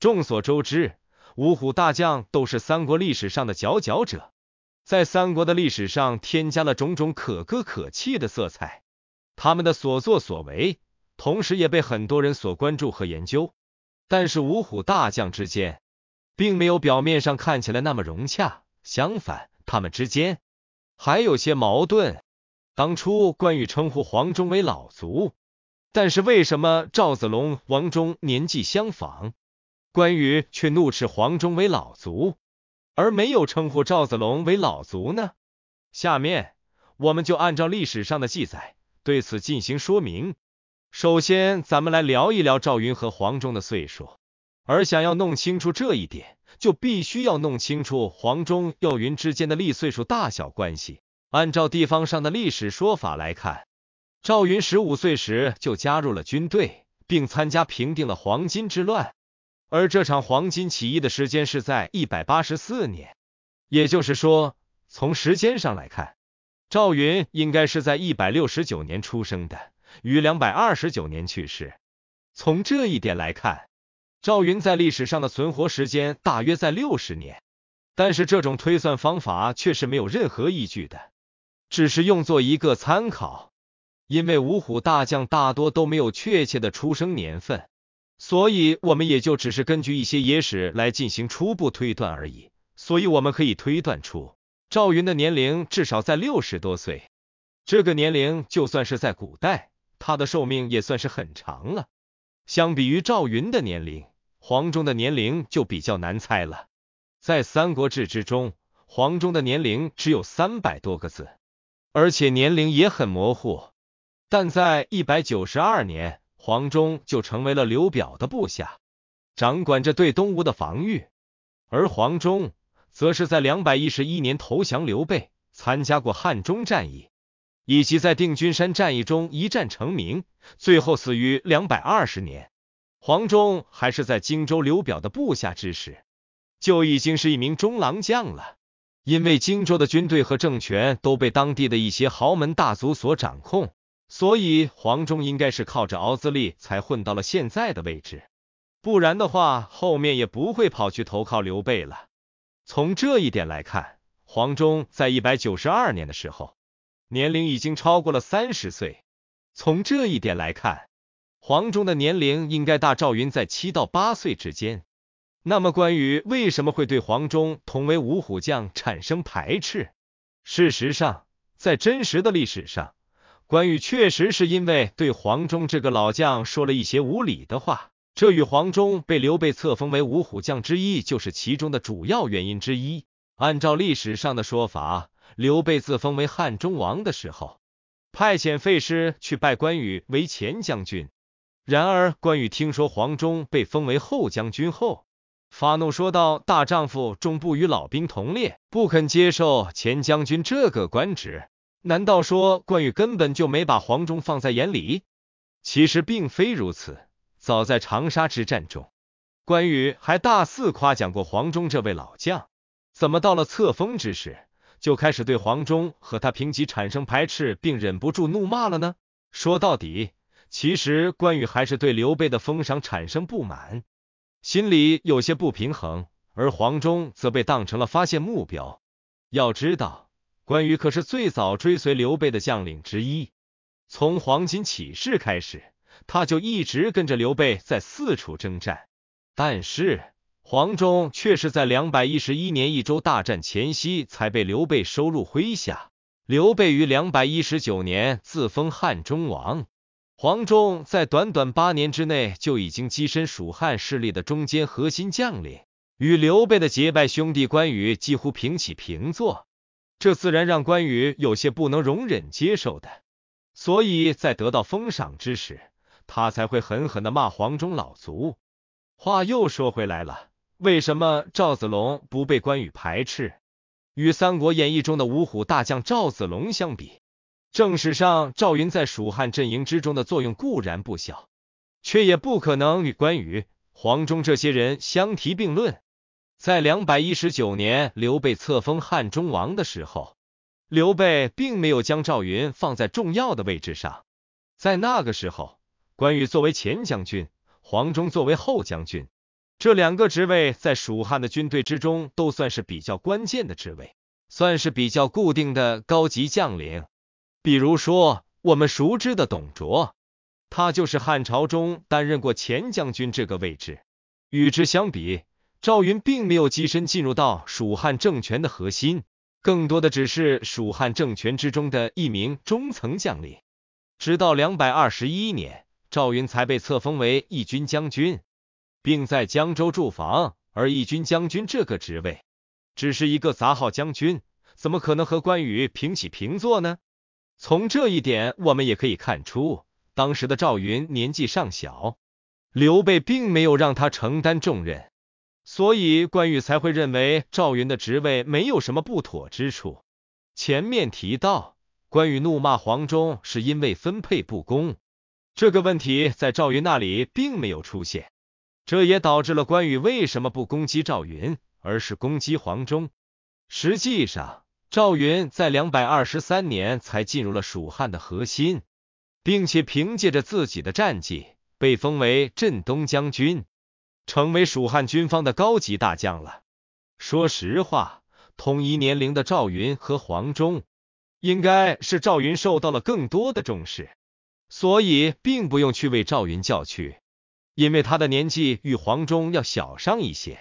众所周知，五虎大将都是三国历史上的佼佼者，在三国的历史上添加了种种可歌可泣的色彩。他们的所作所为，同时也被很多人所关注和研究。但是五虎大将之间，并没有表面上看起来那么融洽，相反，他们之间还有些矛盾。当初关羽称呼黄忠为老卒，但是为什么赵子龙、王忠年纪相仿？关羽却怒斥黄忠为老卒，而没有称呼赵子龙为老卒呢？下面我们就按照历史上的记载对此进行说明。首先，咱们来聊一聊赵云和黄忠的岁数。而想要弄清楚这一点，就必须要弄清楚黄忠、赵云之间的历岁数大小关系。按照地方上的历史说法来看，赵云十五岁时就加入了军队，并参加平定了黄巾之乱。而这场黄金起义的时间是在一百八十四年，也就是说，从时间上来看，赵云应该是在一百六十九年出生的，于两百二十九年去世。从这一点来看，赵云在历史上的存活时间大约在六十年。但是，这种推算方法却是没有任何依据的，只是用作一个参考，因为五虎大将大多都没有确切的出生年份。所以，我们也就只是根据一些野史来进行初步推断而已。所以，我们可以推断出赵云的年龄至少在六十多岁。这个年龄，就算是在古代，他的寿命也算是很长了。相比于赵云的年龄，黄忠的年龄就比较难猜了。在《三国志》之中，黄忠的年龄只有三百多个字，而且年龄也很模糊。但在一百九十二年。黄忠就成为了刘表的部下，掌管着对东吴的防御。而黄忠则是在两百一十一年投降刘备，参加过汉中战役，以及在定军山战役中一战成名，最后死于两百二十年。黄忠还是在荆州刘表的部下之时，就已经是一名中郎将了。因为荆州的军队和政权都被当地的一些豪门大族所掌控。所以黄忠应该是靠着敖子利才混到了现在的位置，不然的话后面也不会跑去投靠刘备了。从这一点来看，黄忠在一百九十二年的时候，年龄已经超过了三十岁。从这一点来看，黄忠的年龄应该大赵云在七到八岁之间。那么关羽为什么会对黄忠同为五虎将产生排斥？事实上，在真实的历史上。关羽确实是因为对黄忠这个老将说了一些无理的话，这与黄忠被刘备册封为五虎将之一就是其中的主要原因之一。按照历史上的说法，刘备自封为汉中王的时候，派遣费师去拜关羽为前将军。然而，关羽听说黄忠被封为后将军后，发怒说道：“大丈夫终不与老兵同列，不肯接受前将军这个官职。”难道说关羽根本就没把黄忠放在眼里？其实并非如此。早在长沙之战中，关羽还大肆夸奖过黄忠这位老将。怎么到了册封之时，就开始对黄忠和他平级产生排斥，并忍不住怒骂了呢？说到底，其实关羽还是对刘备的封赏产生不满，心里有些不平衡。而黄忠则被当成了发现目标。要知道。关羽可是最早追随刘备的将领之一，从黄巾起事开始，他就一直跟着刘备在四处征战。但是黄忠却是在两百一十一年益州大战前夕才被刘备收入麾下。刘备于两百一十九年自封汉中王，黄忠在短短八年之内就已经跻身蜀汉势力的中间核心将领，与刘备的结拜兄弟关羽几乎平起平坐。这自然让关羽有些不能容忍接受的，所以在得到封赏之时，他才会狠狠的骂黄忠老卒。话又说回来了，为什么赵子龙不被关羽排斥？与《三国演义》中的五虎大将赵子龙相比，正史上赵云在蜀汉阵营之中的作用固然不小，却也不可能与关羽、黄忠这些人相提并论。在两百一十九年，刘备册封汉中王的时候，刘备并没有将赵云放在重要的位置上。在那个时候，关羽作为前将军，黄忠作为后将军，这两个职位在蜀汉的军队之中都算是比较关键的职位，算是比较固定的高级将领。比如说，我们熟知的董卓，他就是汉朝中担任过前将军这个位置。与之相比，赵云并没有跻身进入到蜀汉政权的核心，更多的只是蜀汉政权之中的一名中层将领。直到两百二十一年，赵云才被册封为义军将军，并在江州驻防。而义军将军这个职位只是一个杂号将军，怎么可能和关羽平起平坐呢？从这一点，我们也可以看出，当时的赵云年纪尚小，刘备并没有让他承担重任。所以关羽才会认为赵云的职位没有什么不妥之处。前面提到关羽怒骂黄忠是因为分配不公，这个问题在赵云那里并没有出现，这也导致了关羽为什么不攻击赵云，而是攻击黄忠。实际上，赵云在两百二十三年才进入了蜀汉的核心，并且凭借着自己的战绩被封为镇东将军。成为蜀汉军方的高级大将了。说实话，同一年龄的赵云和黄忠，应该是赵云受到了更多的重视，所以并不用去为赵云叫屈，因为他的年纪与黄忠要小上一些。